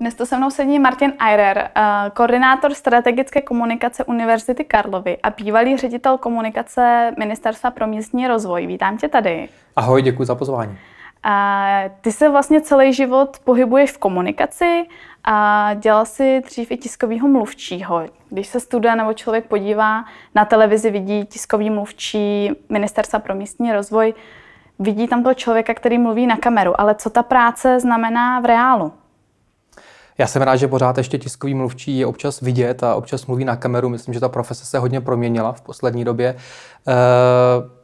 Dnes to se mnou sedí Martin Eirer, eh, koordinátor strategické komunikace Univerzity Karlovy a bývalý ředitel komunikace Ministerstva pro místní rozvoj. Vítám tě tady. Ahoj, děkuji za pozvání. A ty se vlastně celý život pohybuješ v komunikaci a dělal si dřív i tiskového mluvčího. Když se studuje nebo člověk podívá na televizi, vidí tiskový mluvčí Ministerstva pro místní rozvoj, vidí tam toho člověka, který mluví na kameru. Ale co ta práce znamená v reálu? Já jsem rád, že pořád ještě tiskový mluvčí je občas vidět a občas mluví na kameru. Myslím, že ta profese se hodně proměnila v poslední době. Eh,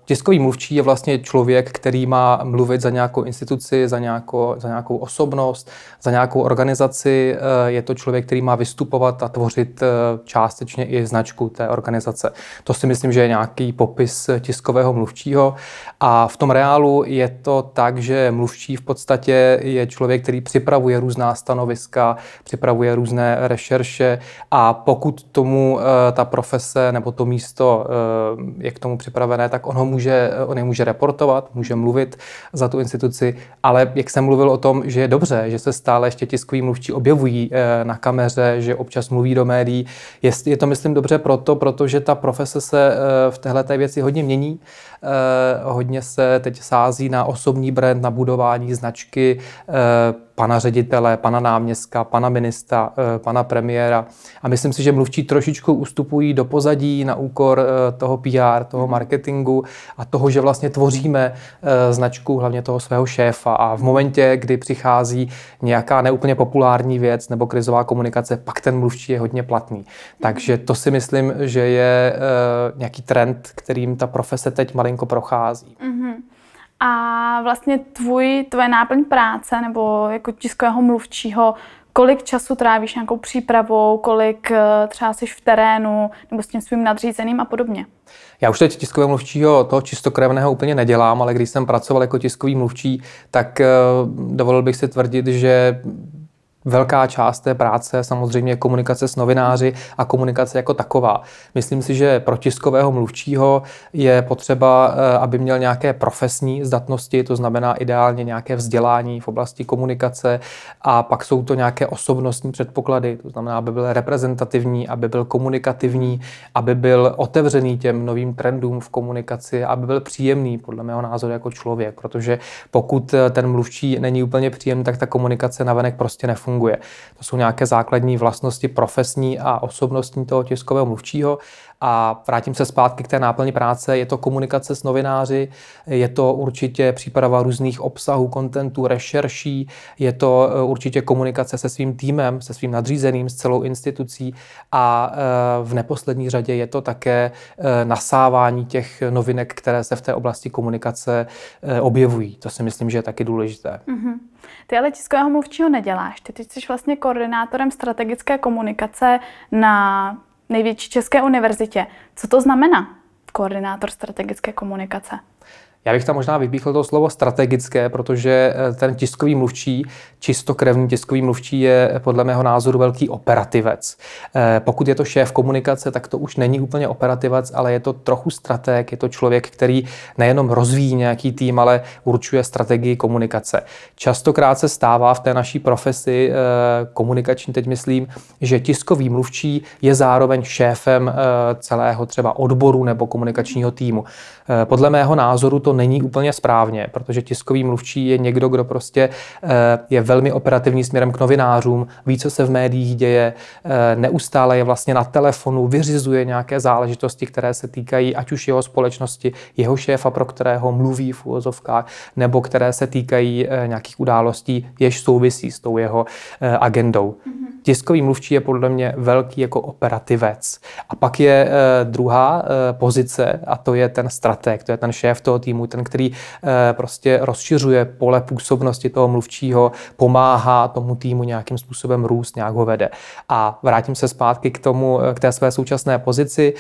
Tiskový mluvčí je vlastně člověk, který má mluvit za nějakou instituci, za nějakou, za nějakou osobnost, za nějakou organizaci. Eh, je to člověk, který má vystupovat a tvořit eh, částečně i značku té organizace. To si myslím, že je nějaký popis tiskového mluvčího. A v tom reálu je to tak, že mluvčí v podstatě je člověk, který připravuje různá stanoviska, připravuje různé rešerše a pokud tomu eh, ta profese nebo to místo je k tomu připravené, tak on ho nemůže, eh, nemůže reportovat, může mluvit za tu instituci, ale jak jsem mluvil o tom, že je dobře, že se stále ještě tiskoví mluvčí objevují eh, na kameře, že občas mluví do médií, je, je to myslím dobře proto, protože ta profese se eh, v téhle té věci hodně mění, hodně se teď sází na osobní brand, na budování značky, pana ředitele, pana náměstka, pana ministra, eh, pana premiéra. A myslím si, že mluvčí trošičku ustupují do pozadí na úkor eh, toho PR, toho mhm. marketingu a toho, že vlastně tvoříme eh, značku hlavně toho svého šéfa. A v momentě, kdy přichází nějaká neúplně populární věc nebo krizová komunikace, pak ten mluvčí je hodně platný. Takže to si myslím, že je nějaký trend, kterým ta profese teď malinko prochází. Mm-hmm. A vlastně tvůj, tvoje náplň práce nebo jako tiskového mluvčího, kolik času trávíš nějakou přípravou, kolik eh, třeba jsi v terénu nebo s tím svým nadřízeným a podobně? Já už teď tiskového mluvčího toho čistokrevného úplně nedělám, ale když jsem pracoval jako tiskový mluvčí, tak eh, dovolil bych si tvrdit, že velká část té práce samozřejmě komunikace s novináři a komunikace jako taková. Myslím si, že pro tiskového mluvčího je potřeba, eh, aby měl nějaké profesní zdatnosti, to znamená ideálně nějaké vzdělání v oblasti komunikace a pak jsou to nějaké osobnostní předpoklady, to znamená, aby byl reprezentativní, aby byl komunikativní, aby byl otevřený těm novým trendům v komunikaci, aby byl příjemný, podle mého názoru, jako člověk, protože pokud eh, ten mluvčí není úplně příjemný, tak ta komunikace navenek prostě nefunguje funguje. To jsou nějaké základní vlastnosti profesní a osobnostní toho tiskového mluvčího. A vrátím se zpátky k té náplně práce. Je to komunikace s novináři, je to určitě příprava různých obsahů, kontentů, rešerší, je to e, určitě komunikace se svým týmem, se svým nadřízeným, s celou institucí a e, v neposlední řadě je to také e, nasávání těch novinek, které se v té oblasti komunikace objevují. To si myslím, že je taky důležité. Mm-hmm. Ty ale tiskového mluvčího neděláš. Ty teď jsi vlastně koordinátorem strategické komunikace na největší české univerzitě. Co to znamená koordinátor strategické komunikace? Já bych tam možná vypíchl to slovo strategické, protože eh, ten tiskový mluvčí, čistokrevný tiskový mluvčí je podle mého názoru velký operativec. Eh, pokud je to šéf komunikace, tak to už není úplně operativec, ale je to trochu strateg, je to člověk, který nejenom rozvíjí nějaký tým, ale určuje strategii komunikace. Častokrát se stává v té naší profesi eh, komunikační, teď myslím, že tiskový mluvčí je zároveň šéfem celého třeba odboru nebo komunikačního týmu. Podle mého názoru to není úplně správně, protože tiskový mluvčí je někdo, kdo prostě eh, je velmi operativní směrem k novinářům, ví, co se v médiích děje, eh, neustále je vlastně na telefonu, vyřizuje nějaké záležitosti, které se týkají ať už jeho společnosti, jeho šéfa, pro kterého mluví v úvozovkách, nebo které se týkají eh, nějakých událostí, jež souvisí s tou jeho agendou. Mm-hmm. Tiskový mluvčí je podle mě velký jako operativec. A pak je druhá pozice a to je ten strateg, to je ten šéf toho týmu, týmu, ten, který eh, prostě rozšiřuje pole působnosti toho mluvčího, pomáhá tomu týmu nějakým způsobem růst, nějak ho vede. A vrátím se zpátky k tomu, eh, k té své současné pozici.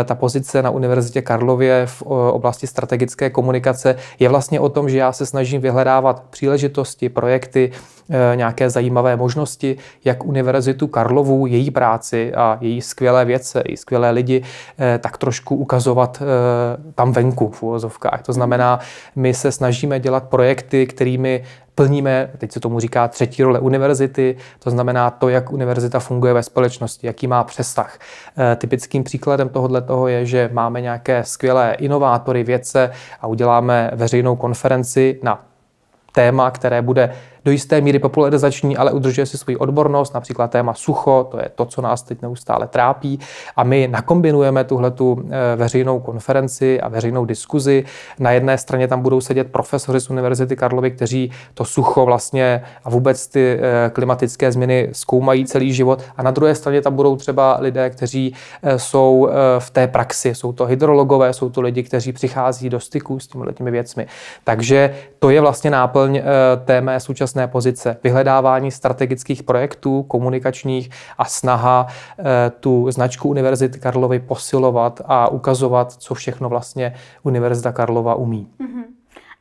Eh, ta pozice na Univerzitě Karlově v oblasti strategické komunikace je vlastně o tom, že já se snažím vyhledávat příležitosti, projekty, Eh, nějaké zajímavé možnosti, jak Univerzitu Karlovu, její práci a její skvělé věce, její skvělé lidi, eh, tak trošku ukazovat eh, tam venku v úvozovkách. To znamená, my se snažíme dělat projekty, kterými plníme, teď se tomu říká třetí role univerzity, to znamená to, jak univerzita funguje ve společnosti, jaký má přesah. E, typickým příkladem tohohle toho je, že máme nějaké skvělé inovátory, vědce a uděláme veřejnou konferenci na téma, které bude do jisté míry popularizační, ale udržuje si svoji odbornost, například téma sucho, to je to, co nás teď neustále trápí. A my nakombinujeme tuhle tu eh, veřejnou konferenci a veřejnou diskuzi. Na jedné straně tam budou sedět profesoři z Univerzity Karlovy, kteří to sucho vlastně a vůbec ty eh, klimatické změny zkoumají celý život. A na druhé straně tam budou třeba lidé, kteří eh, jsou v té praxi. Jsou to hydrologové, jsou to lidi, kteří přichází do styku s těmi věcmi. Takže to je vlastně náplň té mé současné současné pozice, vyhledávání strategických projektů, komunikačních a snaha eh, tu značku Univerzity Karlovy posilovat a ukazovat, co všechno vlastně Univerzita Karlova umí. Mhm.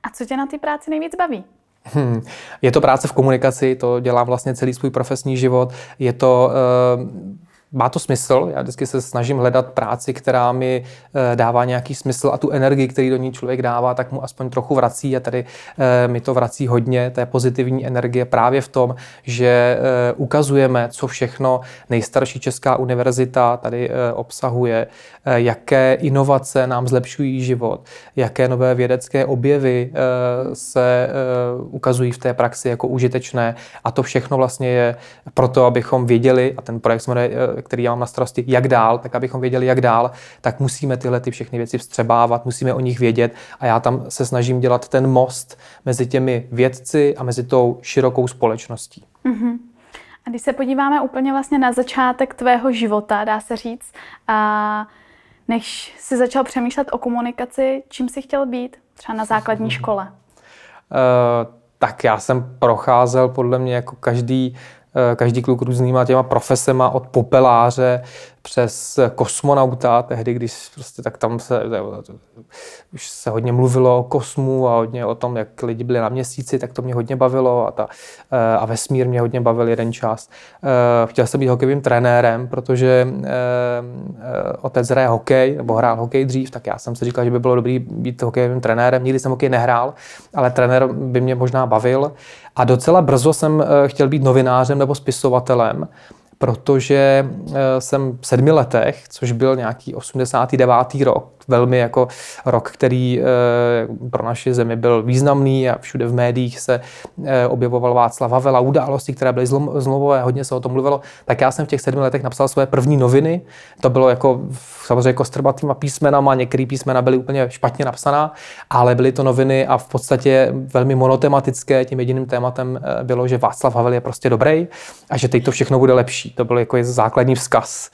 A co tě na té práci nejvíc baví? Hmm. Je to práce v komunikaci, to dělám vlastně celý svůj profesní život. Je to uh, má to smysl. Já vždycky se snažím hledat práci, která mi eh, dává nějaký smysl a tu energii, který do ní člověk dává, tak mu aspoň trochu vrací a tady eh, mi to vrací hodně, té pozitivní energie právě v tom, že eh, ukazujeme, co všechno nejstarší Česká univerzita tady obsahuje, jaké inovace nám zlepšují život, jaké nové vědecké objevy se ukazují v té praxi jako užitečné a to všechno vlastně je proto, abychom věděli, a ten projekt jsme který já mám na starosti, jak dál, tak abychom věděli, jak dál, tak musíme tyhle ty všechny věci vstřebávat, musíme o nich vědět a já tam se snažím dělat ten most mezi těmi vědci a mezi tou širokou společností. Mm-hmm. A když se podíváme úplně vlastně na začátek tvého života, dá se říct, a než jsi začal přemýšlet o komunikaci, čím jsi chtěl být? Třeba na základní škole. Uh, tak já jsem procházel podle mě jako každý Eh, každý kluk různýma těma profesema od popeláře přes kosmonauta, tehdy, když prostě tak tam se, už se hodně mluvilo o kosmu a hodně o tom, jak lidi byli na měsíci, tak to mě hodně bavilo a, ta, eh, a vesmír mě hodně bavil jeden čas. Eh, chtěl jsem být hokejovým trenérem, protože eh, otec hraje hokej, nebo hrál hokej dřív, tak já jsem si říkal, že by bylo dobré být hokejovým trenérem. Nikdy jsem hokej nehrál, ale trenér by mě možná bavil. A docela brzo jsem chtěl být novinářem nebo spisovatelem protože eh, jsem v sedmi letech, což byl nějaký 89. rok, velmi jako rok, který eh, pro naši zemi byl významný a všude v médiích se eh, objevoval Václav Havela, události, které byly zlomové, hodně se o tom mluvilo, tak já jsem v těch sedmi letech napsal své první noviny. To bylo jako samozřejmě jako písmenama, některé písmena byly úplně špatně napsaná, ale byly to noviny a v podstatě velmi monotematické. Tím jediným tématem eh, bylo, že Václav Havel je prostě dobrý a že teď to všechno bude lepší. To byl jako základní vzkaz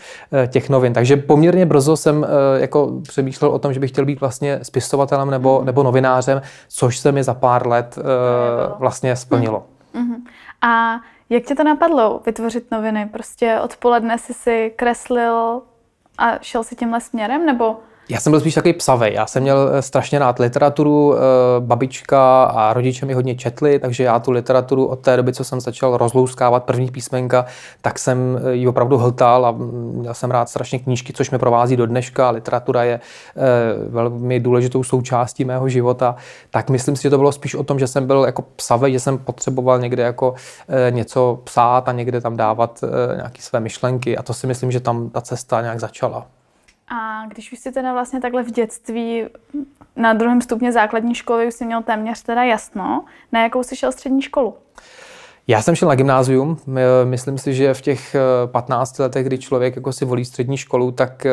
těch novin. Takže poměrně brzo jsem jako přemýšlel o tom, že bych chtěl být vlastně spisovatelem nebo, mm. nebo novinářem, což se mi za pár let uh, vlastně splnilo. Mm. Mm. A jak tě to napadlo vytvořit noviny? Prostě odpoledne jsi si kreslil a šel si tímhle směrem, nebo já jsem byl spíš takový psavý. Já jsem měl eh, strašně rád literaturu, eh, babička a rodiče mi hodně četli, takže já tu literaturu od té doby, co jsem začal rozlouskávat první písmenka, tak jsem eh, ji opravdu hltal a mm, měl jsem rád strašně knížky, což mě provází do dneška. Literatura je velmi důležitou součástí mého života. Tak myslím si, že to bylo spíš o tom, že jsem byl jako psavý, že jsem potřeboval někde jako něco psát a někde tam dávat nějaké své myšlenky a to si myslím, že tam ta cesta nějak začala. A když už si teda vlastně takhle v dětství na druhém stupni základní školy už si měl téměř teda jasno, na jakou si šel střední školu? Já jsem šel na gymnázium. Eh, myslím si, že v těch 15 eh, letech, kdy člověk jako si volí střední školu, tak eh,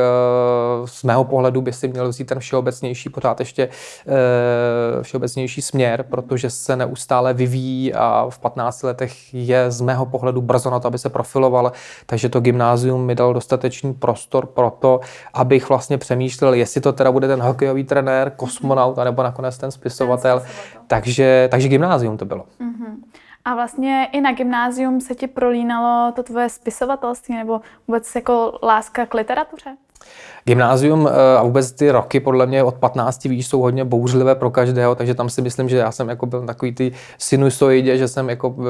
z mého pohledu by si měl vzít ten všeobecnější, pořád ještě všeobecnější směr, protože se neustále vyvíjí a v 15 letech je z mého pohledu brzo na to, aby se profiloval. Takže to gymnázium mi dal dostatečný prostor pro to, abych vlastně přemýšlel, jestli to teda bude ten hokejový trenér, kosmonaut, anebo nakonec ten spisovatel. Takže, takže gymnázium to bylo. Mm-hmm. A vlastně i na gymnázium se ti prolínalo to tvoje spisovatelství nebo vůbec jako láska k literatuře? Gymnázium eh, a vůbec ty roky podle mě od 15 víš, jsou hodně bouřlivé pro každého, takže tam si myslím, že já jsem jako byl takový ty sinusoidě, že jsem jako eh,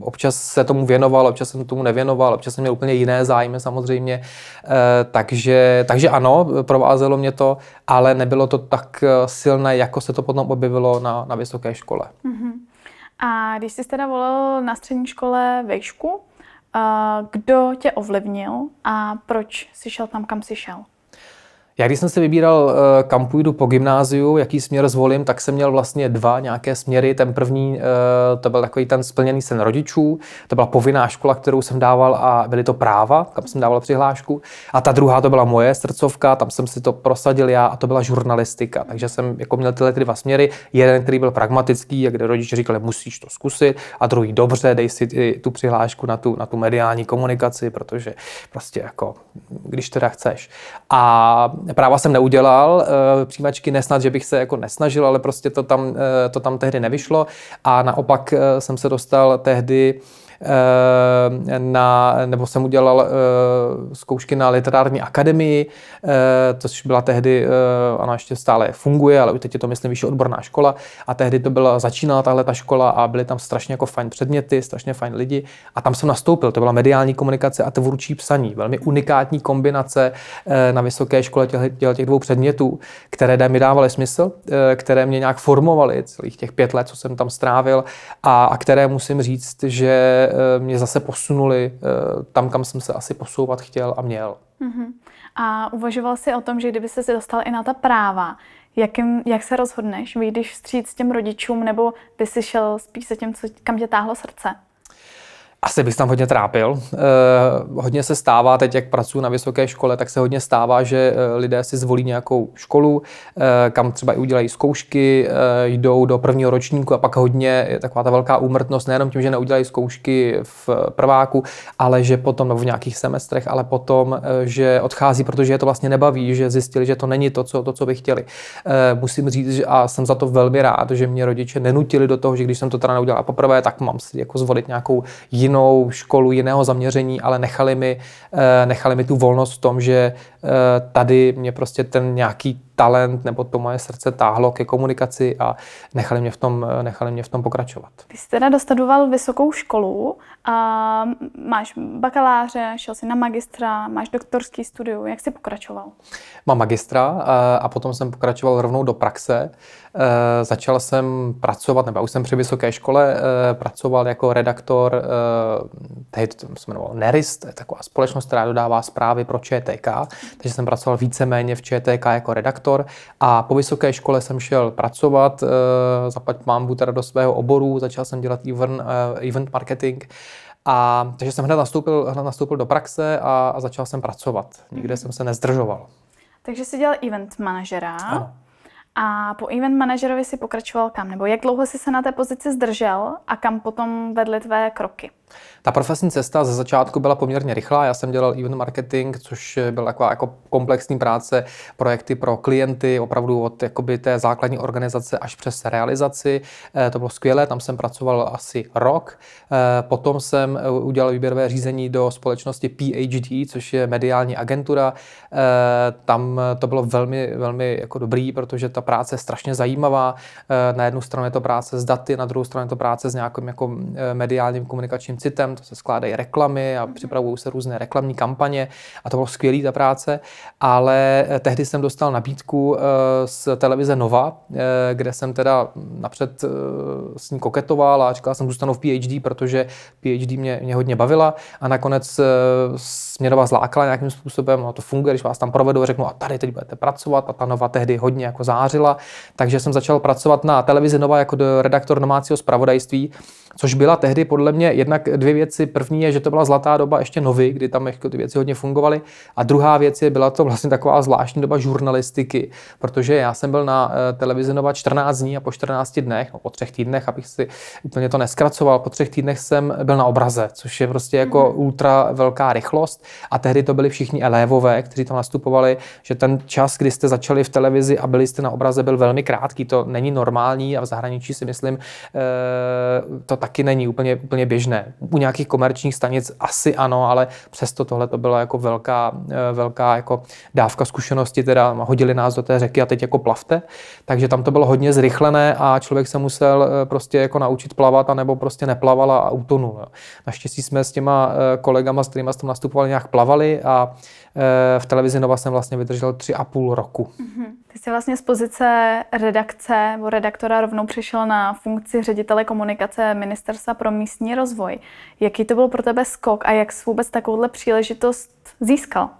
občas se tomu věnoval, občas jsem tomu nevěnoval, občas jsem měl úplně jiné zájmy samozřejmě, eh, takže, takže ano, provázelo mě to, ale nebylo to tak silné, jako se to potom objevilo na, na vysoké škole. Mm-hmm. A když jsi teda volil na střední škole vejšku, eh, kdo tě ovlivnil a proč jsi šel tam, kam jsi šel? Já když jsem se vybíral, eh, kam půjdu po gymnáziu, jaký směr zvolím, tak jsem měl vlastně dva nějaké směry. Ten první, eh, to byl takový ten splněný sen rodičů, to byla povinná škola, kterou jsem dával a byly to práva, kam jsem dával přihlášku. A ta druhá to byla moje srdcovka, tam jsem si to prosadil já a to byla žurnalistika. Takže jsem jako měl tyhle ty dva směry. Jeden, který byl pragmatický, a kde rodiče říkali, musíš to zkusit, a druhý, dobře, dej si eh, tu přihlášku na tu, na tu mediální komunikaci, protože prostě jako, když teda chceš. A práva jsem neudělal, eh, přijímačky nesnad, že bych se jako nesnažil, ale prostě to tam, eh, to tam tehdy nevyšlo a naopak eh, jsem se dostal tehdy Eh, na, nebo jsem udělal eh, zkoušky na literární akademii, eh, což byla tehdy, ona ještě stále funguje, ale už teď je to, myslím, vyšší odborná škola. A tehdy to byla, začínala tahle ta škola a byly tam strašně jako fajn předměty, strašně fajn lidi. A tam jsem nastoupil, to byla mediální komunikace a tvůrčí psaní. Velmi unikátní kombinace na vysoké škole těch, těch dvou předmětů, které mi dávaly smysl, které mě nějak formovaly celých těch pět let, co jsem tam strávil a, a které musím říct, že Eh, mě zase posunuli eh, tam, kam jsem se asi posouvat chtěl a měl. Uh-huh. A uvažoval jsi o tom, že kdyby se dostal i na ta práva, jakým, jak se rozhodneš? Vyjdeš vstříc s těm rodičům nebo by si šel spíš se tím, co, kam tě táhlo srdce? asi bych tam hodně trápil. Eh, hodně se stává, teď jak pracuji na vysoké škole, tak se hodně stává, že eh, lidé si zvolí nějakou školu, eh, kam třeba i udělají zkoušky, eh, jdou do prvního ročníku a pak hodně je taková ta velká úmrtnost, nejenom tím, že neudělají zkoušky v prváku, ale že potom, v nějakých semestrech, ale potom, eh, že odchází, protože je to vlastně nebaví, že zjistili, že to není to, co, to, co by chtěli. Eh, musím říct, že, a jsem za to velmi rád, že mě rodiče nenutili do toho, že když jsem to teda neudělal poprvé, tak mám si jako zvolit nějakou jinou jinou školu, jiného zaměření, ale nechali mi, eh, nechali mi tu volnost v tom, že Eh, tady mě prostě ten nějaký talent nebo to moje srdce táhlo ke komunikaci a nechali mě v tom, eh, nechali mě v tom pokračovat. Ty jsi teda dostudoval vysokou školu a máš bakaláře, šel jsi na magistra, máš doktorský studium. Jak jsi pokračoval? Mám magistra eh, a potom jsem pokračoval rovnou do praxe. Začal jsem pracovat, nebo už jsem při vysoké škole pracoval jako redaktor, tehdy to se jmenovalo Nerist, taková společnost, která dodává zprávy pro ČTK takže jsem pracoval víceméně v ČTK jako redaktor a po vysoké škole jsem šel pracovat, eh, zaplať mámbu teda do svého oboru, začal jsem dělat event, eh, event marketing, a, takže jsem hned nastoupil, hned nastoupil do praxe a, a začal jsem pracovat. Nikde mhm. jsem se nezdržoval. Takže jsi dělal event manažera. Ano. A po event manažerovi si pokračoval kam? Nebo jak dlouho jsi se na té pozici zdržel a kam potom vedly tvé kroky? Ta profesní cesta ze začátku byla poměrně rychlá. Já jsem dělal event marketing, což byla taková jako komplexní práce, projekty pro klienty, opravdu od jakoby, té základní organizace až přes realizaci. Eh, to bylo skvělé, tam jsem pracoval asi rok. Eh, potom jsem eh, udělal výběrové řízení do společnosti PhD, což je mediální agentura. Tam to bylo velmi, velmi jako dobrý, protože ta práce je strašně zajímavá. Eh, na jednu stranu je to práce s daty, na druhou stranu je to práce s nějakým jako eh, mediálním komunikačním citem, to se skládají reklamy a připravují se různé reklamní kampaně a to bylo skvělý ta práce, ale eh, tehdy jsem dostal nabídku z televize Nova, kde jsem teda napřed s ní koketoval a říkal jsem, zůstanu v PhD, protože PhD mě, mě hodně bavila a nakonec mě Nova zlákala nějakým způsobem, no to funguje, když vás tam provedou, řeknu a tady teď budete pracovat a ta Nova tehdy hodně jako září novinářila, takže jsem začal pracovat na televizi Nova jako redaktor domácího zpravodajství, což byla tehdy podle mě jednak dvě věci. První je, že to byla zlatá doba ještě novy, kdy tam jako ty věci hodně fungovaly. A druhá věc je, byla to vlastně taková zvláštní doba žurnalistiky, protože já jsem byl na eh, televizi Nova 14 dní a po 14 dnech, no po třech týdnech, abych si úplně to neskracoval, po třech týdnech jsem byl na obraze, což je prostě jako mhm. ultra velká rychlost. A tehdy to byli všichni elévové, kteří tam nastupovali, že ten čas, kdy jste začali v televizi a byli jste na obraze byl velmi krátký, to není normální a v zahraničí si myslím, eh, to taky není úplně, úplně běžné. U nějakých komerčních stanic asi ano, ale přesto tohle to byla jako velká, eh, velká jako dávka zkušenosti, teda hodili nás do té řeky a teď jako plavte, takže tam to bylo hodně zrychlené a člověk se musel eh, prostě jako naučit plavat, anebo prostě neplavala a utonul. Naštěstí jsme s těma kolegama, s kterými jsme nastupovali, nějak plavali a v televizi Nova jsem vlastně vydržel tři a půl roku. Mm-hmm. Ty jsi vlastně z pozice redakce nebo redaktora rovnou přišel na funkci ředitele komunikace Ministerstva pro místní rozvoj. Jaký to byl pro tebe skok a jak jsi vůbec takovouhle příležitost získal?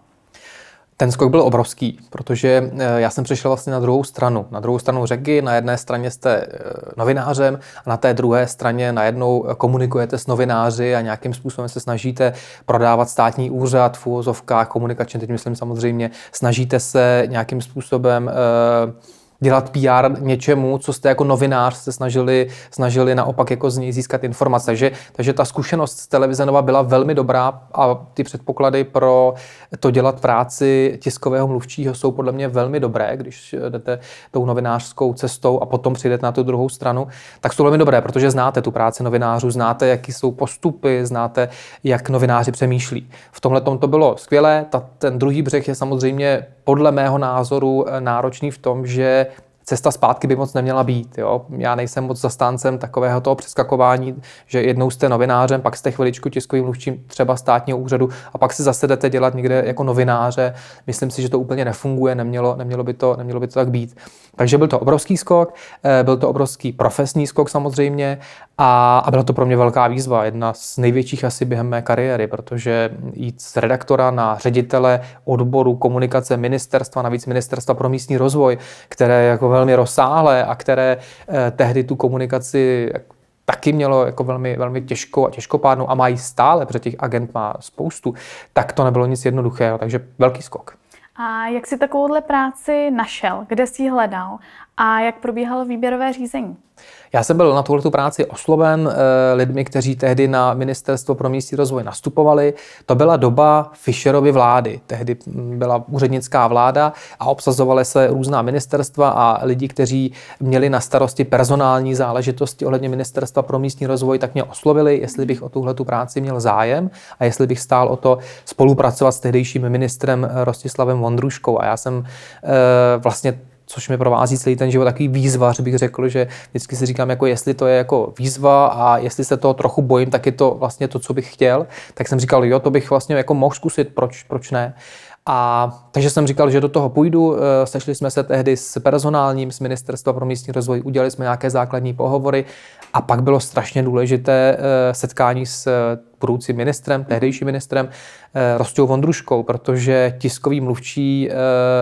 Ten skok byl obrovský, protože eh, já jsem přišel vlastně na druhou stranu. Na druhou stranu řeky, na jedné straně jste eh, novinářem a na té druhé straně najednou eh, komunikujete s novináři a nějakým způsobem se snažíte prodávat státní úřad v úvozovkách komunikačně, teď myslím samozřejmě, snažíte se nějakým způsobem eh, dělat PR něčemu, co jste jako novinář se snažili, snažili naopak jako z něj získat informace. Takže, takže ta zkušenost z televize Nova byla velmi dobrá a ty předpoklady pro to dělat práci tiskového mluvčího jsou podle mě velmi dobré, když eh, jdete tou novinářskou cestou a potom přijdete na tu druhou stranu, tak jsou velmi dobré, protože znáte tu práci novinářů, znáte, jaký jsou postupy, znáte, jak novináři přemýšlí. V tomhle to bylo skvělé. Ta, ten druhý břeh je samozřejmě podle mého názoru eh, náročný v tom, že cesta zpátky by moc neměla být. Jo? Já nejsem moc zastáncem takového toho přeskakování, že jednou jste novinářem, pak jste chviličku tiskovým mluvčím třeba státního úřadu a pak si zase jdete dělat někde jako novináře. Myslím si, že to úplně nefunguje, nemělo, nemělo, by, to, nemělo by to tak být. Takže byl to obrovský skok, eh, byl to obrovský profesní skok samozřejmě a, a byla to pro mě velká výzva, jedna z největších asi během mé kariéry, protože jít z redaktora na ředitele odboru komunikace ministerstva, navíc ministerstva pro místní rozvoj, které jako velmi rozsáhlé a které eh, tehdy tu komunikaci taky mělo jako velmi, velmi těžkou a těžkopádnou a mají stále, protože těch agent má spoustu, tak to nebylo nic jednoduchého, takže velký skok. A jak jsi takovouhle práci našel? Kde jsi ji hledal? A jak probíhalo výběrové řízení? Já jsem byl na tuhle práci osloven eh, lidmi, kteří tehdy na Ministerstvo pro místní rozvoj nastupovali. To byla doba Fischerovy vlády. Tehdy mm, byla úřednická vláda a obsazovaly se různá ministerstva a lidi, kteří měli na starosti personální záležitosti ohledně Ministerstva pro místní rozvoj, tak mě oslovili, jestli bych o tuhle práci měl zájem a jestli bych stál o to spolupracovat s tehdejším ministrem eh, Rostislavem Vondruškou. A já jsem eh, vlastně což mi provází celý ten život, takový výzvař bych řekl, že vždycky si říkám, jako jestli to je jako výzva a jestli se toho trochu bojím, tak je to vlastně to, co bych chtěl. Tak jsem říkal, jo, to bych vlastně jako mohl zkusit, proč, proč ne. A takže jsem říkal, že do toho půjdu. Eh, sešli jsme se tehdy s personálním z Ministerstva pro místní rozvoj, udělali jsme nějaké základní pohovory a pak bylo strašně důležité eh, setkání s eh, budoucím ministrem, tehdejším ministrem eh, Rostou Vondruškou, protože tiskový mluvčí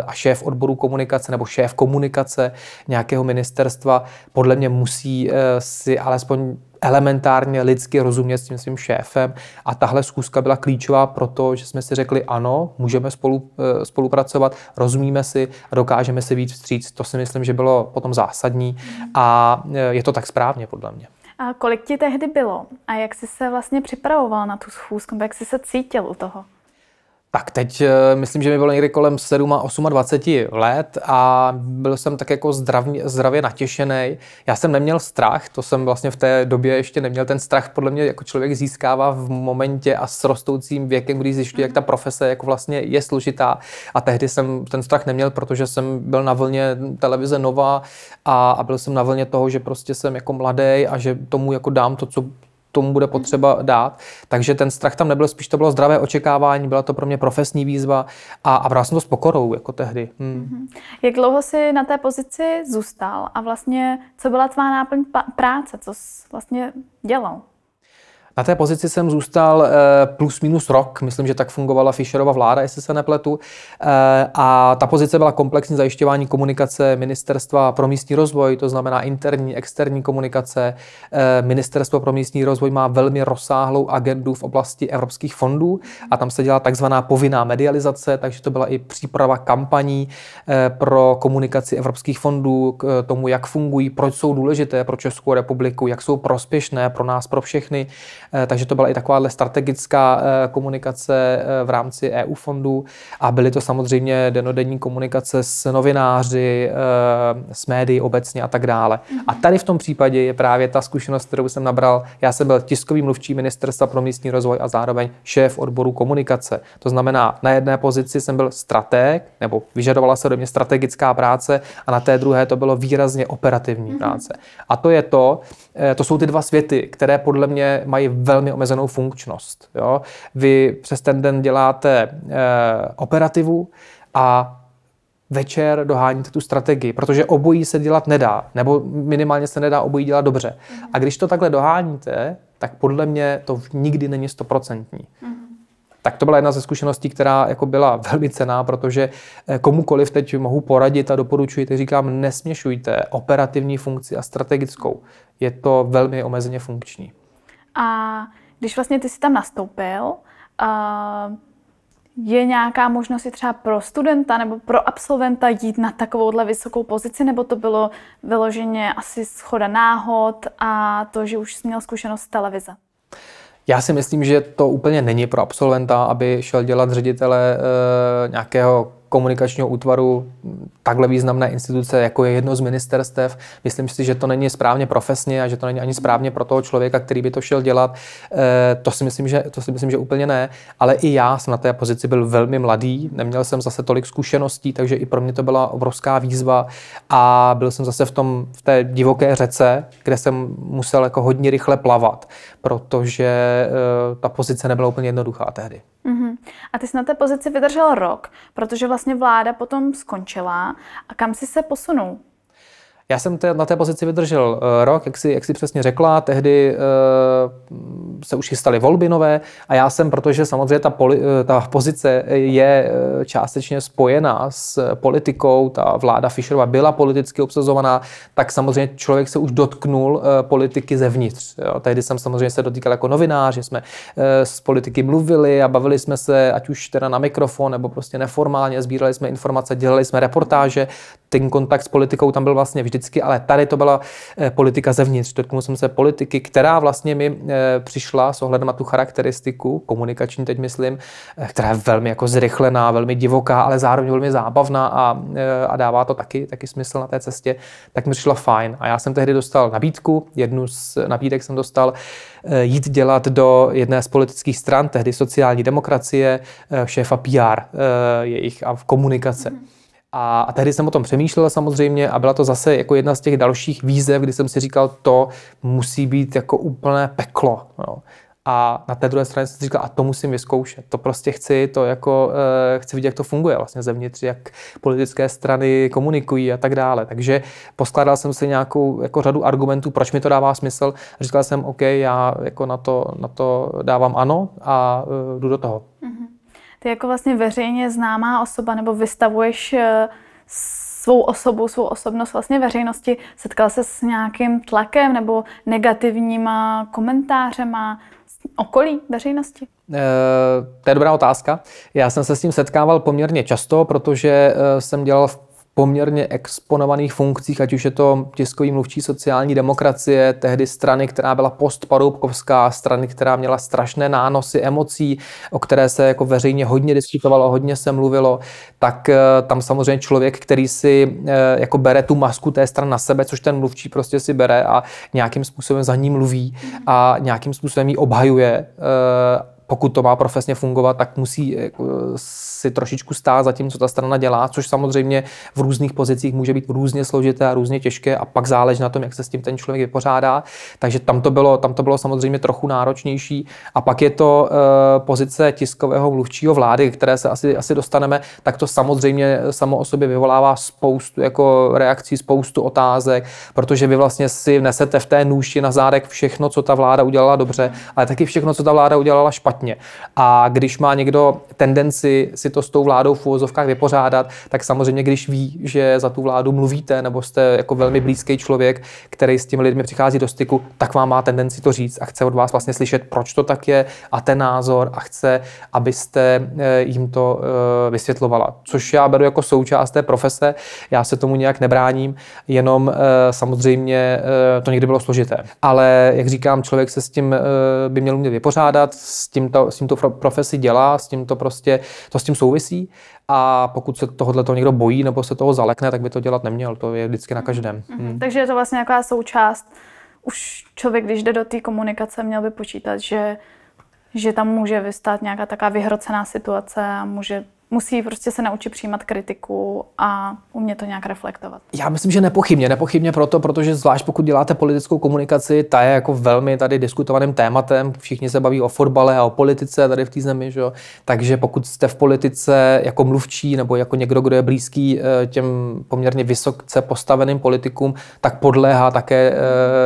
a šéf odboru komunikace nebo šéf komunikace nějakého ministerstva podle mě musí si alespoň elementárně lidsky rozumět s tím svým šéfem. A tahle zkuska byla klíčová proto, že jsme si řekli ano, můžeme spolu, eh, spolupracovat, rozumíme si a dokážeme si víc vstříc. To si myslím, že bylo potom zásadní a eh, je to tak správně podle mě. A kolik ti tehdy bylo a jak jsi se vlastně připravoval na tu schůzku, jak jsi se cítil u toho? Tak teď eh, myslím, že mi bylo někdy kolem 7 a 28 let a byl jsem tak jako zdravně, zdravě natěšený. Já jsem neměl strach, to jsem vlastně v té době ještě neměl. Ten strach podle mě jako člověk získává v momentě a s rostoucím věkem, když zjišťuje, jak ta mhm. profese jako vlastně je složitá. A tehdy jsem ten strach neměl, protože jsem byl na vlně televize Nova a, a byl jsem na vlně toho, že prostě jsem jako mladý a že tomu jako dám to, co, tomu bude potřeba dát. Takže ten strach tam nebyl, spíš to bylo zdravé očekávání, byla to pro mě profesní výzva a, a bral jsem to s pokorou jako tehdy. Hmm. Mhm. Jak dlouho jsi na té pozici zůstal a vlastně co byla tvá náplň práce, co jsi vlastně dělal? Na té pozici jsem zůstal eh, plus minus rok, myslím, že tak fungovala Fischerova vláda, jestli se nepletu. Eh, a ta pozice byla komplexní zajišťování komunikace Ministerstva pro místní rozvoj, to znamená interní, externí komunikace. Eh, Ministerstvo pro místní rozvoj má velmi rozsáhlou agendu v oblasti evropských fondů a tam se dělá takzvaná povinná medializace, takže to byla i příprava kampaní pro komunikaci evropských fondů k tomu, jak fungují, proč jsou důležité pro Českou republiku, jak jsou prospěšné pro nás, pro všechny. Eh, takže to byla i takováhle strategická eh, komunikace eh, v rámci EU fondů a byly to samozřejmě denodenní komunikace s novináři, s médií obecně a tak dále. A mhm. tady v tom případě je právě ta zkušenost, kterou jsem nabral. Já jsem byl tiskový mluvčí Ministerstva pro místní rozvoj a zároveň šéf odboru komunikace. To znamená, na jedné pozici jsem byl strateg, nebo vyžadovala se do mě strategická práce a na té druhé to bylo výrazně operativní mhm. práce. A to je to, to jsou ty dva světy, které podle mě mají velmi omezenou funkčnost. Jo? Vy přes ten den děláte e, operativu a večer doháníte tu strategii, protože obojí se dělat nedá, nebo minimálně se nedá obojí dělat dobře. Mm. A když to takhle doháníte, tak podle mě to nikdy není stoprocentní. Mm. Tak to byla jedna ze zkušeností, která jako byla velmi cená, protože eh, komukoliv teď mohu poradit a doporučuji, tak říkám, nesměšujte operativní funkci a strategickou. Je to velmi omezeně funkční. A když vlastně ty jsi tam nastoupil, uh, je nějaká možnost třeba pro studenta nebo pro absolventa jít na takovouhle vysokou pozici, nebo to bylo vyloženě asi schoda náhod a to, že už jsi měl zkušenost z televize? Já si myslím, že to úplně není pro absolventa, aby šel dělat ředitele eh, nějakého komunikačního útvaru takhle významné instituce, jako je jedno z ministerstev. Myslím si, že to není správně profesně a že to není ani správně pro toho člověka, který by to šel dělat. Eh, to si myslím, že, to si myslím, že úplně ne. Ale i já jsem na té pozici byl velmi mladý, neměl jsem zase tolik zkušeností, takže i pro mě to byla obrovská výzva a byl jsem zase v, tom, v té divoké řece, kde jsem musel jako hodně rychle plavat, protože eh, ta pozice nebyla úplně jednoduchá tehdy. Mm. A ty jsi na té pozici vydržel rok, protože vlastně vláda potom skončila. A kam jsi se posunul? Já jsem te, na té pozici vydržel uh, rok, jak si, jak si přesně řekla, tehdy uh, se už chystaly volby nové a já jsem, protože samozřejmě ta, poli, uh, ta pozice je uh, částečně spojená s politikou, ta vláda Fischerova byla politicky obsazovaná, tak samozřejmě člověk se už dotknul uh, politiky zevnitř. Jo. Tehdy jsem samozřejmě se dotýkal jako novinář, že jsme uh, s politiky mluvili a bavili jsme se, ať už teda na mikrofon nebo prostě neformálně, sbírali jsme informace, dělali jsme reportáže, ten kontakt s politikou tam byl vlastně vždycky, ale tady to byla eh, politika zevnitř. Dotknul jsem se politiky, která vlastně mi eh, přišla s ohledem na tu charakteristiku, komunikační teď myslím, eh, která je velmi jako zrychlená, velmi divoká, ale zároveň velmi zábavná a, a dává to taky, taky smysl na té cestě, tak mi přišla fajn. A já jsem tehdy dostal nabídku, jednu z nabídek jsem dostal, jít dělat do jedné z politických stran, tehdy sociální demokracie, šéfa PR jejich a v komunikace. Mm-hmm. A, a tehdy jsem o tom přemýšlel samozřejmě a byla to zase jako jedna z těch dalších výzev, kdy jsem si říkal, to musí být jako úplné peklo. No. A na té druhé straně jsem si říkal, a to musím vyzkoušet. To prostě chci, to jako, e, chci vidět, jak to funguje vlastně zevnitř, jak politické strany komunikují a tak dále. Takže poskládal jsem si nějakou jako řadu argumentů, proč mi to dává smysl. Říkal jsem, OK, já jako na to, na to dávám ano a e, jdu do toho. Mm-hmm. Ty jako vlastně veřejně známá osoba nebo vystavuješ eh, svou osobu, svou osobnost vlastně veřejnosti. Setkala se s nějakým tlakem nebo negativníma komentářema okolí veřejnosti? E, to je dobrá otázka. Já jsem se s tím setkával poměrně často, protože eh, jsem dělal poměrně exponovaných funkcích, ať už je to tiskový mluvčí sociální demokracie, tehdy strany, která byla postparoubkovská, strany, která měla strašné nánosy emocí, o které se jako veřejně hodně diskutovalo, hodně se mluvilo, tak eh, tam samozřejmě člověk, který si eh, jako bere tu masku té strany na sebe, což ten mluvčí prostě si bere a nějakým způsobem za ní mluví a nějakým způsobem ji obhajuje eh, pokud to má profesně fungovat, tak musí eh, jako, si trošičku stát za tím, co ta strana dělá, což samozřejmě v různých pozicích může být různě složité a různě těžké a pak záleží na tom, jak se s tím ten člověk vypořádá. Takže tam to bylo, tam to bylo samozřejmě trochu náročnější. A pak je to eh, pozice tiskového mluvčího vlády, které se asi, asi dostaneme, tak to samozřejmě samo o sobě vyvolává spoustu jako reakcí, spoustu otázek, protože vy vlastně si nesete v té nůši na zádek všechno, co ta vláda udělala dobře, ale taky všechno, co ta vláda udělala špatně špatně. A když má někdo tendenci si to s tou vládou v úvozovkách vypořádat, tak samozřejmě, když ví, že za tu vládu mluvíte nebo jste jako velmi blízký člověk, který s těmi lidmi přichází do styku, tak vám má tendenci to říct a chce od vás vlastně slyšet, proč to tak je a ten názor a chce, abyste eh, jim to eh, vysvětlovala. Což já beru jako součást té profese, já se tomu nějak nebráním, jenom eh, samozřejmě to někdy bylo složité. Ale jak říkám, člověk se s tím by měl umět vypořádat, s tím to, s tím to profesi dělá, s tím to prostě, to s tím souvisí a pokud se tohle to někdo bojí nebo se toho zalekne, tak by to dělat neměl, to je vždycky na mhm. každém. Mm-hmm. Mm. Takže je to vlastně nějaká součást, už člověk, když jde do té komunikace, měl by počítat, že že tam může vystát nějaká taková vyhrocená situace a může musí prostě se naučit přijímat kritiku a umět to nějak reflektovat. Já myslím, že nepochybně. Nepochybně proto, protože zvlášť pokud děláte politickou komunikaci, ta je jako velmi tady diskutovaným tématem. Všichni se baví o fotbale a o politice tady v té zemi, že? takže pokud jste v politice jako mluvčí nebo jako někdo, kdo je blízký eh, těm poměrně vysokce postaveným politikům, tak podléhá také eh,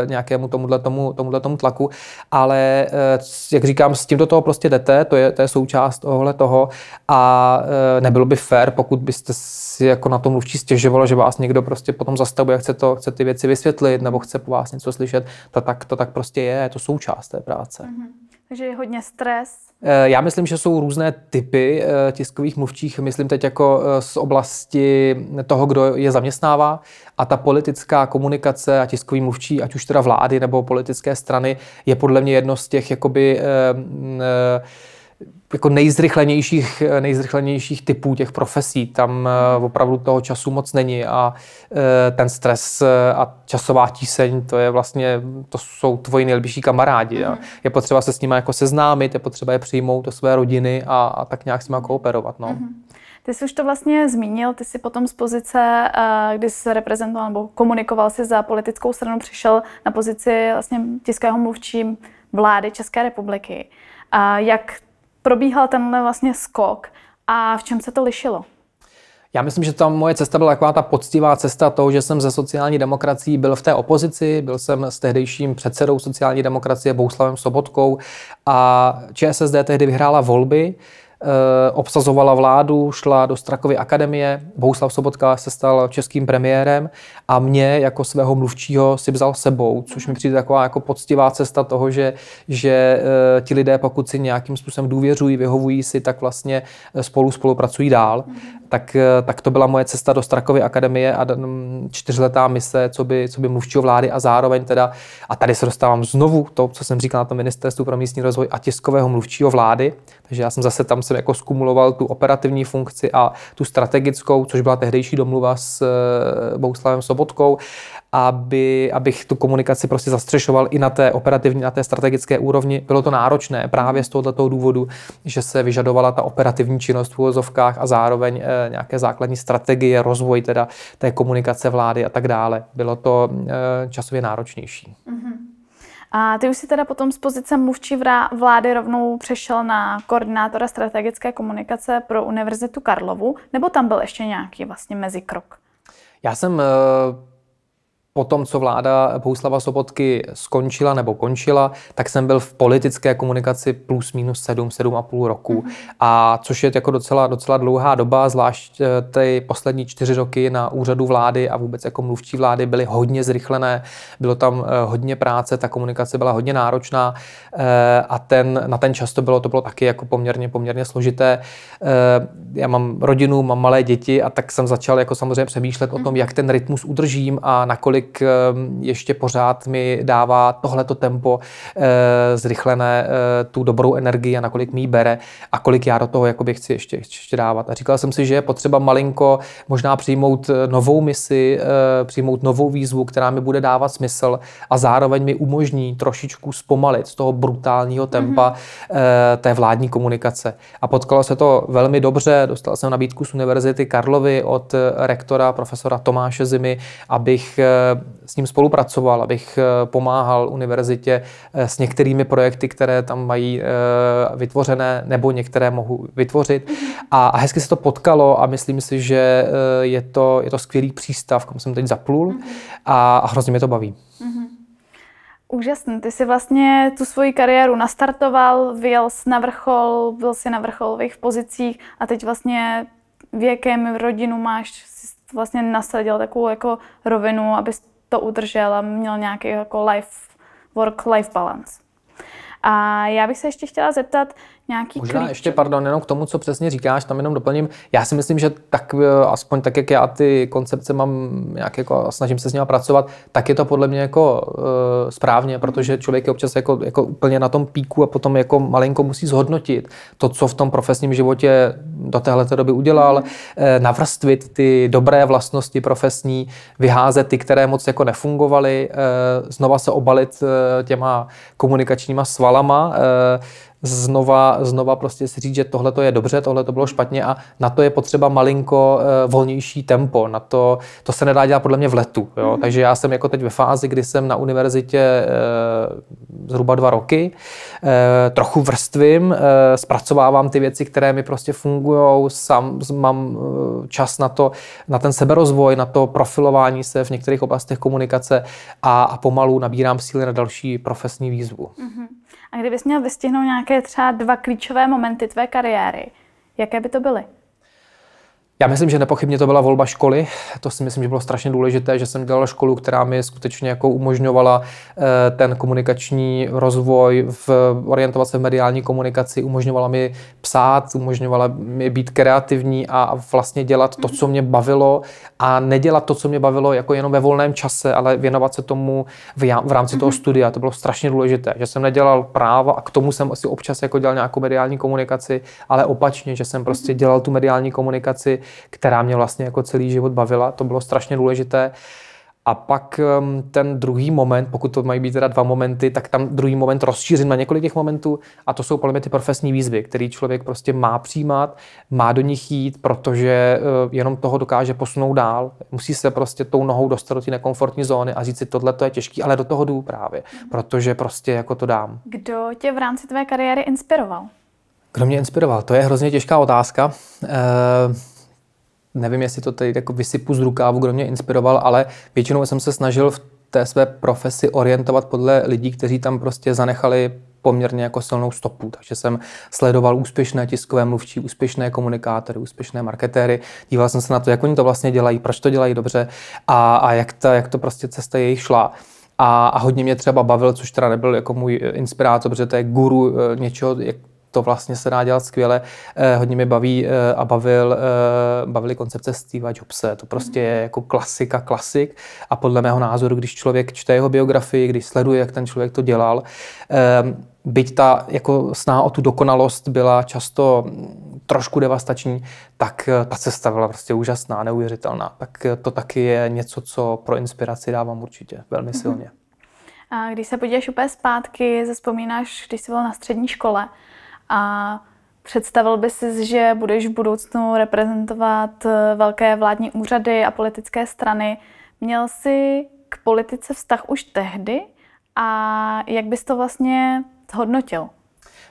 nějakému tomuhle tomu, tomuhle tomu tlaku. Ale eh, jak říkám, s tím do toho prostě jdete, to je, to je součást tohle toho a Eh, nebylo by fér, pokud byste si jako na tom mluvčí stěžovalo, že vás někdo prostě potom zastavuje, chce, to, chce ty věci vysvětlit nebo chce po vás něco slyšet, to tak, to tak prostě je, je to součást té práce. Mm-hmm. Takže je hodně stres. Eh, já myslím, že jsou různé typy eh, tiskových mluvčích, myslím teď jako z oblasti toho, kdo je zaměstnává a ta politická komunikace a tiskový mluvčí, ať už teda vlády nebo politické strany, je podle mě jedno z těch jakoby eh, eh, jako nejzrychlenějších, nejzrychlenějších typů těch profesí. Tam eh, opravdu toho času moc není a eh, ten stres a časová tíseň, to je vlastně, to jsou tvoji nejlepší kamarádi. A mhm. je potřeba se s nimi jako seznámit, je potřeba je přijmout do své rodiny a, a tak nějak s nimi mhm. kooperovat. No. Mhm. Ty jsi už to vlastně zmínil, ty jsi potom z pozice, eh, kdy jsi reprezentoval nebo komunikoval si za politickou stranu, přišel na pozici vlastně tiskového mluvčím vlády České republiky. A jak probíhal tenhle vlastně skok a v čem se to lišilo? Já myslím, že tam moje cesta byla taková ta poctivá cesta toho, že jsem ze sociální demokracií byl v té opozici, byl jsem s tehdejším předsedou sociální demokracie Bouslavem Sobotkou a ČSSD tehdy vyhrála volby, Eh, obsazovala vládu, šla do Strakovy akademie, Bohuslav Sobotka se stal českým premiérem a mě jako svého mluvčího si vzal sebou, což mi přijde taková jako poctivá cesta toho, že, že eh, ti lidé, pokud si nějakým způsobem důvěřují, vyhovují si, tak vlastně eh, spolu spolupracují dál tak, eh, tak to byla moje cesta do Strakovy akademie a čtyřletá mise, co by, co by mluvčího vlády a zároveň teda, a tady se dostávám znovu to, co jsem říkal na tom ministerstvu pro místní rozvoj a tiskového mluvčího vlády, takže já jsem zase tam jsem jako skumuloval tu operativní funkci a tu strategickou, což byla tehdejší domluva s eh, Bouslavem Sobotkou aby, abych tu komunikaci prostě zastřešoval i na té operativní, na té strategické úrovni. Bylo to náročné právě z tohoto důvodu, že se vyžadovala ta operativní činnost v úvozovkách a zároveň e, nějaké základní strategie, rozvoj teda té komunikace vlády a tak dále. Bylo to e, časově náročnější. Mm-hmm. A ty už si teda potom z pozice mluvčí vlády rovnou přešel na koordinátora strategické komunikace pro Univerzitu Karlovu, nebo tam byl ještě nějaký vlastně mezikrok? Já jsem e, po tom, co vláda Bohuslava Sobotky skončila nebo končila, tak jsem byl v politické komunikaci plus minus 7, sedm a půl roku. Mm. A což je jako docela, docela dlouhá doba, zvlášť eh, ty poslední čtyři roky na úřadu vlády a vůbec jako mluvčí vlády byly hodně zrychlené, bylo tam eh, hodně práce, ta komunikace byla hodně náročná eh, a ten, na ten čas to bylo, to bylo taky jako poměrně, poměrně složité. Já mám rodinu, mám malé děti a tak jsem začal jako samozřejmě přemýšlet mm. o tom, mhm. jak ten rytmus udržím a nakolik kolik eh, ještě pořád mi dává tohleto tempo eh, zrychlené eh, tu dobrou energii a nakolik mi ji bere a kolik já do toho jakoby chci ještě, ještě dávat. A říkal jsem si, že je potřeba malinko možná přijmout novou misi, přijmout novou výzvu, která mi bude dávat smysl a zároveň mi umožní trošičku zpomalit z toho brutálního tempa mm-hmm. té vládní komunikace. A potkalo se to velmi dobře, dostal jsem nabídku z Univerzity Karlovy od rektora profesora Tomáše Zimy, abych s ním spolupracoval, abych eh, pomáhal univerzitě eh, s některými projekty, které tam mají eh, vytvořené, nebo některé mohu vytvořit. A, hezky se to potkalo a myslím si, že je to, je to skvělý přístav, kam jsem teď zaplul a, a hrozně mě to baví. Mm-hmm. Úžasný, ty jsi vlastně tu svoji kariéru nastartoval, vyjel jsi na vrchol, byl jsi na vrcholových pozicích a teď vlastně jakém rodinu máš, jsi vlastně nasadil takovou jako rovinu, abys to udržel a měl nějaký jako life, work-life balance. A já bych se ještě chtěla zeptat, nějaký Možná klíč. ještě, pardon, jenom k tomu, co přesně říkáš, tam jenom doplním. Já si myslím, že tak, e, aspoň tak, jak já ty koncepce mám nějak jako, snažím se s nimi pracovat, tak je to podle mě jako e, správně, protože člověk je občas jako, jako úplně na tom píku a potom jako malinko musí zhodnotit to, co v tom profesním životě do téhle doby udělal, mhm. e, navrstvit ty dobré vlastnosti profesní, vyházet ty, které moc jako nefungovaly, e, znova se obalit e, těma komunikačníma svalama, e, znova, znova prostě si říct, že tohle to je dobře, tohle to bylo špatně a na to je potřeba malinko eh, volnější tempo. Na to, to se nedá dělat podle mě v letu. Jo? Mm-hmm. Takže já jsem jako teď ve fázi, kdy jsem na univerzitě eh, zhruba dva roky, eh, trochu vrstvím, zpracovávám ty věci, které mi prostě fungují, sám mám čas na to, na ten seberozvoj, na to profilování se v některých oblastech komunikace a, a pomalu nabírám síly na další profesní výzvu. Mm-hmm. A kdybys měl vystihnout nějaké třeba dva klíčové momenty tvé kariéry, jaké by to byly? Já myslím, že nepochybně to byla volba školy. To si myslím, že bylo strašně důležité, že jsem dělal školu, která mi skutečně jako umožňovala eh, ten komunikační rozvoj, v, orientovat se v mediální komunikaci, umožňovala mi psát, umožňovala mi být kreativní a vlastně dělat to, co mě bavilo a nedělat to, co mě bavilo jako jenom ve volném čase, ale věnovat se tomu v, v rámci toho mhm. studia. To bylo strašně důležité, že jsem nedělal práva a k tomu jsem asi občas jako dělal nějakou mediální komunikaci, ale opačně, že jsem prostě mhm. dělal tu mediální komunikaci která mě vlastně jako celý život bavila. To bylo strašně důležité. A pak ten druhý moment, pokud to mají být teda dva momenty, tak tam druhý moment rozšířím na několik těch momentů a to jsou podle mě ty profesní výzvy, které člověk prostě má přijímat, má do nich jít, protože eh, jenom toho dokáže posunout dál. Musí se prostě tou nohou dostat do té nekomfortní zóny a říct si, tohle to je těžký, ale do toho jdu právě, mhm. protože prostě jako to dám. Kdo tě v rámci tvé kariéry inspiroval? Kdo mě inspiroval? To je hrozně těžká otázka. E- nevím, jestli to tady jako vysypu z rukávu, kdo mě inspiroval, ale většinou jsem se snažil v té své profesi orientovat podle lidí, kteří tam prostě zanechali poměrně jako silnou stopu. Takže jsem sledoval úspěšné tiskové mluvčí, úspěšné komunikátory, úspěšné marketéry. Díval jsem se na to, jak oni to vlastně dělají, proč to dělají dobře a, a jak, ta, jak to prostě cesta jejich šla. A, a hodně mě třeba bavil, což teda nebyl jako můj inspirátor, protože to je guru e, něčeho, jak to vlastně se dá dělat skvěle. Eh, hodně mi baví eh, a bavil, eh, bavili koncepce Steve Jobse. To prostě je mhm. jako klasika, klasik. A podle mého názoru, když člověk čte jeho biografii, když sleduje, jak ten člověk to dělal, ehm, byť ta jako sná o tu dokonalost byla často mm, trošku devastační, tak eh, ta cesta byla prostě úžasná, neuvěřitelná. Tak eh, to taky je něco, co pro inspiraci dávám určitě velmi mhm. silně. A když se podíváš úplně zpátky, zaspomínáš, když jsi byl na střední škole, a představil by si, že budeš v budoucnu reprezentovat eh, velké vládní úřady a politické strany. Měl jsi k politice vztah už tehdy a jak bys to vlastně zhodnotil?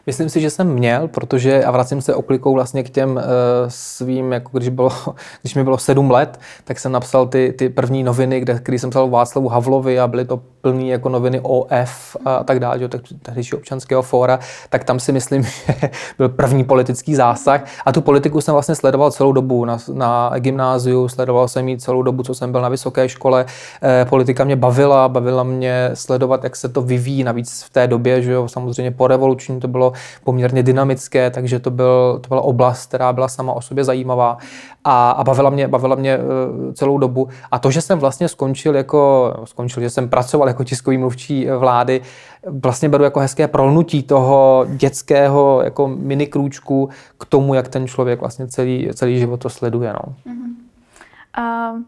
Myslím si, že jsem měl, protože, a vracím se oklikou vlastně k těm uh, svým, jako když, bylo, když mi bylo sedm let, tak jsem napsal ty, ty první noviny, kde, který jsem psal Václavu Havlovi a byly to plný jako noviny OF a tak dále, tak tehdejší občanského fóra, tak tam si myslím, že byl první politický zásah. A tu politiku jsem vlastně sledoval celou dobu na, na gymnáziu, sledoval jsem ji celou dobu, co jsem byl na vysoké škole. E, politika mě bavila, bavila mě sledovat, jak se to vyvíjí, navíc v té době, že jo, samozřejmě po revoluční to bylo poměrně dynamické, takže to, byl, to byla oblast, která byla sama o sobě zajímavá a, a bavila, mě, bavila mě eh, celou dobu. A to, že jsem vlastně skončil jako, skončil, že jsem pracoval jako tiskový mluvčí eh, vlády, vlastně beru jako hezké prolnutí toho dětského jako minikrůčku k tomu, jak ten člověk vlastně celý, celý život to sleduje. No. Uh-huh. Uh...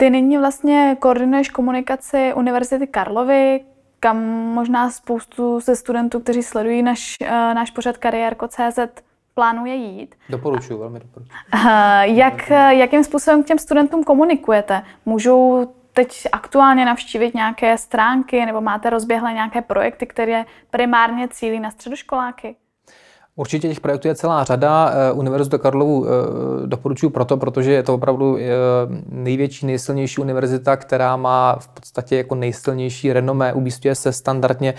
Ty nyní vlastně koordinuješ komunikaci Univerzity Karlovy, kam možná spoustu ze studentů, kteří sledují naš, eh, náš pořad kariérko.cz, plánuje jít. Doporučuji, velmi doporučuji. Eh, jak, eh, jakým způsobem k těm studentům komunikujete? Můžou teď aktuálně navštívit nějaké stránky nebo máte rozběhlé nějaké projekty, které primárně cílí na středoškoláky? Určitě těch projektů je celá řada. Eh, univerzitu Karlovu eh, doporučuji proto, protože je to opravdu eh, největší, nejsilnější univerzita, která má v podstatě jako nejsilnější renomé. Ubístuje se standardně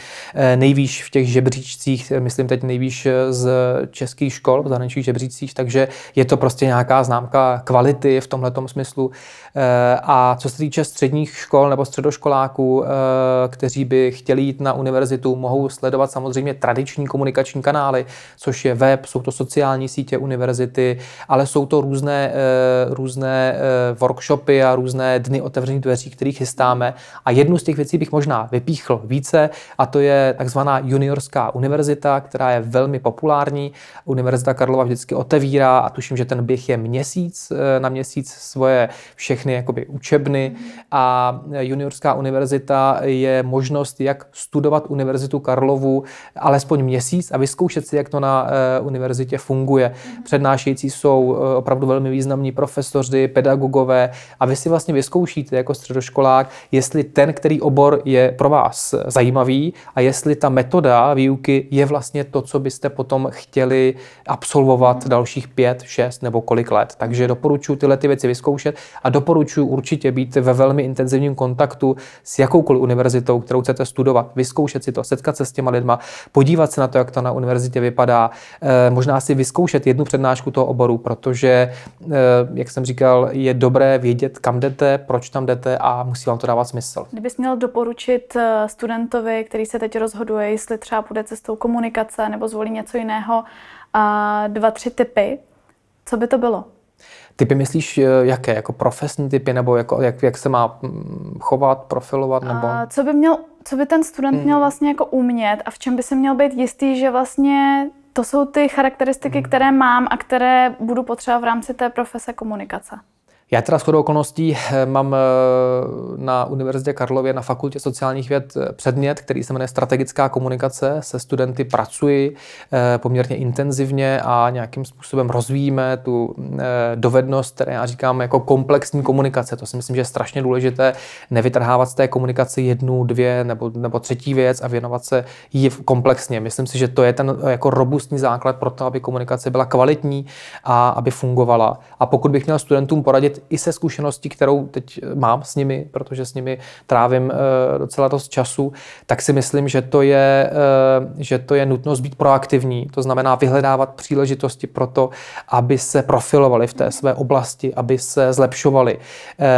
nejvýš v těch žebříčcích, myslím teď nejvýš z českých škol, v zahraničních žebříčcích, takže je to prostě nějaká známka kvality v tomhle smyslu. A co se týče středních škol nebo středoškoláků, kteří by chtěli jít na univerzitu, mohou sledovat samozřejmě tradiční komunikační kanály, což je web, jsou to sociální sítě univerzity, ale jsou to různé, eh, různé eh, workshopy a různé dny otevřených dveří, kterých chystáme. A jednu z těch věcí bych možná vypíchl více, a to je takzvaná juniorská univerzita, která je velmi populární. Univerzita Karlova vždycky otevírá a tuším, že ten běh je měsíc eh, na měsíc svoje všechny jakoby učebny a juniorská univerzita je možnost, jak studovat Univerzitu Karlovu alespoň měsíc a vyzkoušet si, jak to na na eh, univerzitě funguje. Mhm. Přednášející jsou eh, opravdu velmi významní profesoři, pedagogové a vy si vlastně vyzkoušíte jako středoškolák, jestli ten, který obor je pro vás zajímavý a jestli ta metoda výuky je vlastně to, co byste potom chtěli absolvovat mhm. dalších pět, šest nebo kolik let. Takže doporučuji tyhle ty věci vyzkoušet a doporučuji určitě být ve velmi intenzivním kontaktu s jakoukoliv univerzitou, kterou chcete studovat, vyzkoušet si to, setkat se s těma lidma, podívat se na to, jak to na univerzitě vypadá, Eh, možná si vyzkoušet jednu přednášku toho oboru, protože, eh, jak jsem říkal, je dobré vědět, kam jdete, proč tam jdete a musí vám to dávat smysl. Kdybys měl doporučit eh, studentovi, který se teď rozhoduje, jestli třeba půjde cestou komunikace nebo zvolí něco jiného, a dva, tři typy, co by to bylo? Typy myslíš jaké? Jako profesní typy nebo jako, jak, jak se má mm, chovat, profilovat? Nebo... A co, by měl, co by ten student mm. měl vlastně jako umět a v čem by se měl být jistý, že vlastně to jsou ty charakteristiky, hmm. které mám a které budu potřebovat v rámci té profese komunikace. Já teda shodou okolností eh, mám eh, na Univerzitě Karlově na fakultě sociálních věd eh, předmět, který se jmenuje strategická komunikace. Se studenty pracuji poměrně intenzivně a nějakým způsobem rozvíjíme tu dovednost, které já říkám jako komplexní komunikace. To si myslím, že je strašně důležité nevytrhávat z té komunikaci jednu, dvě nebo, nebo třetí věc a věnovat se jí komplexně. Myslím si, že to je ten jako robustní základ pro to, aby komunikace byla kvalitní a aby fungovala. A pokud bych měl studentům poradit, i se zkušeností, kterou teď eh, mám s nimi, protože s nimi trávím eh, docela dost času, tak si myslím, že to je, eh, že to je nutnost být proaktivní. To znamená vyhledávat příležitosti pro to, aby se profilovali v té své oblasti, aby se zlepšovali,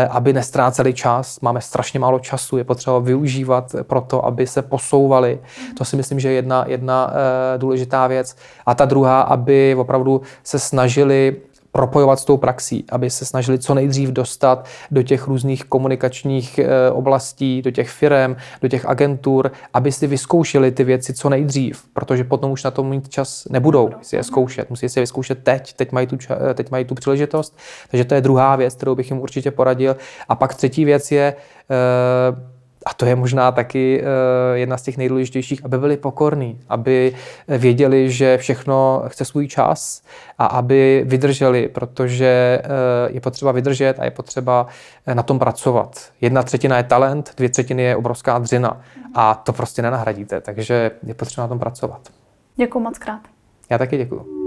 aby nestráceli čas. Máme strašně málo času, je potřeba využívat pro to, aby se posouvali. To si myslím, že je jedna, jedna důležitá věc. A ta druhá, aby opravdu se snažili propojovat s tou praxí, aby se snažili co nejdřív dostat do těch různých komunikačních eh, oblastí, do těch firm, do těch agentur, aby si vyzkoušeli ty věci co nejdřív, protože potom už na to mít čas nebudou si je mhm. zkoušet. Musí si je vyzkoušet teď, teď mají, tu ča- eh, teď mají tu příležitost. Takže to je druhá věc, kterou bych jim určitě poradil. A pak třetí věc je, eh, a to je možná taky eh, jedna z těch nejdůležitějších, aby byli pokorní, aby eh, věděli, že všechno chce svůj čas a aby vydrželi, protože eh, je potřeba vydržet a je potřeba na tom pracovat. Jedna třetina je talent, dvě třetiny je obrovská dřina a to prostě nenahradíte, takže je potřeba na tom pracovat. Děkuji moc krát. Já taky děkuji.